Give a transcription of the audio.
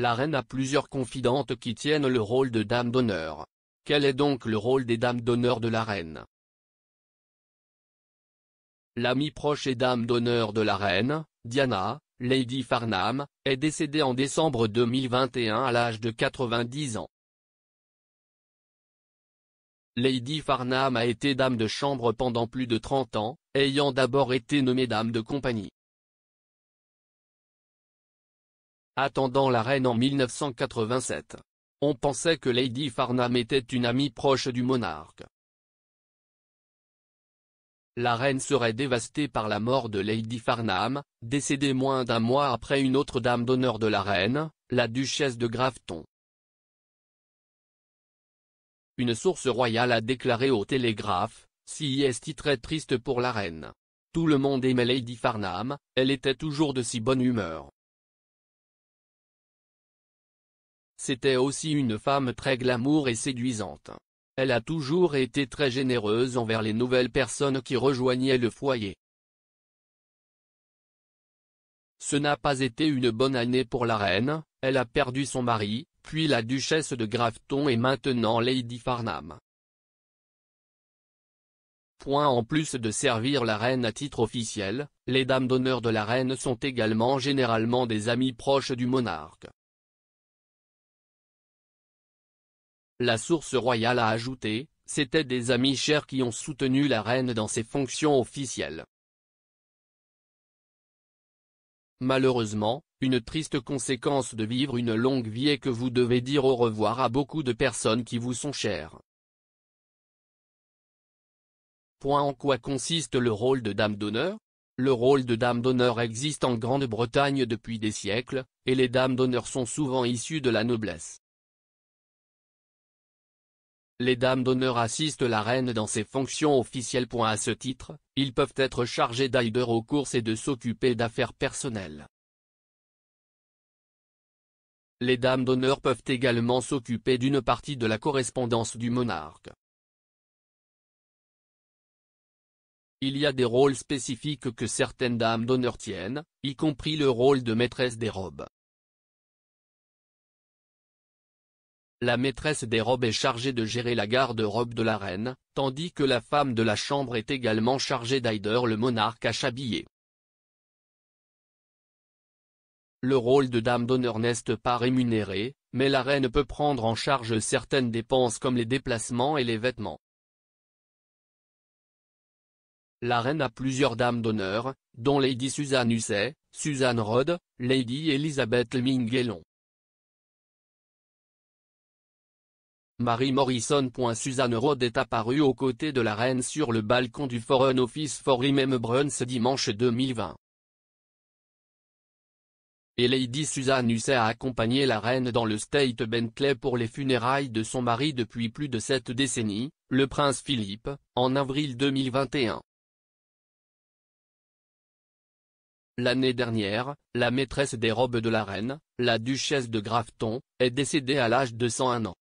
La reine a plusieurs confidentes qui tiennent le rôle de dame d'honneur. Quel est donc le rôle des dames d'honneur de la reine L'ami proche et dame d'honneur de la reine, Diana, Lady Farnham, est décédée en décembre 2021 à l'âge de 90 ans. Lady Farnham a été dame de chambre pendant plus de 30 ans, ayant d'abord été nommée dame de compagnie. attendant la reine en 1987. On pensait que Lady Farnham était une amie proche du monarque. La reine serait dévastée par la mort de Lady Farnham, décédée moins d'un mois après une autre dame d'honneur de la reine, la duchesse de Grafton. Une source royale a déclaré au Télégraphe, si est très triste pour la reine. Tout le monde aimait Lady Farnham, elle était toujours de si bonne humeur. C'était aussi une femme très glamour et séduisante. Elle a toujours été très généreuse envers les nouvelles personnes qui rejoignaient le foyer. Ce n'a pas été une bonne année pour la reine, elle a perdu son mari, puis la duchesse de Grafton et maintenant Lady Farnham. Point en plus de servir la reine à titre officiel, les dames d'honneur de la reine sont également généralement des amis proches du monarque. La source royale a ajouté, c'étaient des amis chers qui ont soutenu la reine dans ses fonctions officielles. Malheureusement, une triste conséquence de vivre une longue vie est que vous devez dire au revoir à beaucoup de personnes qui vous sont chères. Point en quoi consiste le rôle de dame d'honneur Le rôle de dame d'honneur existe en Grande-Bretagne depuis des siècles, et les dames d'honneur sont souvent issues de la noblesse. Les dames d'honneur assistent la reine dans ses fonctions officielles. À ce titre, ils peuvent être chargés d'aider aux courses et de s'occuper d'affaires personnelles. Les dames d'honneur peuvent également s'occuper d'une partie de la correspondance du monarque. Il y a des rôles spécifiques que certaines dames d'honneur tiennent, y compris le rôle de maîtresse des robes. La maîtresse des robes est chargée de gérer la garde-robe de la reine, tandis que la femme de la chambre est également chargée d'aider le monarque à s'habiller. Le rôle de dame d'honneur n'est pas rémunéré, mais la reine peut prendre en charge certaines dépenses comme les déplacements et les vêtements. La reine a plusieurs dames d'honneur, dont Lady Suzanne Husset, Suzanne Rhodes, Lady Elizabeth Mingelon. Marie Morrison. Suzanne Rhodes est apparue aux côtés de la reine sur le balcon du Foreign Office for Remembrance ce dimanche 2020. Et Lady Suzanne Husset a accompagné la reine dans le State Bentley pour les funérailles de son mari depuis plus de sept décennies, le prince Philippe, en avril 2021. L'année dernière, la maîtresse des robes de la reine, la duchesse de Grafton, est décédée à l'âge de 101 ans.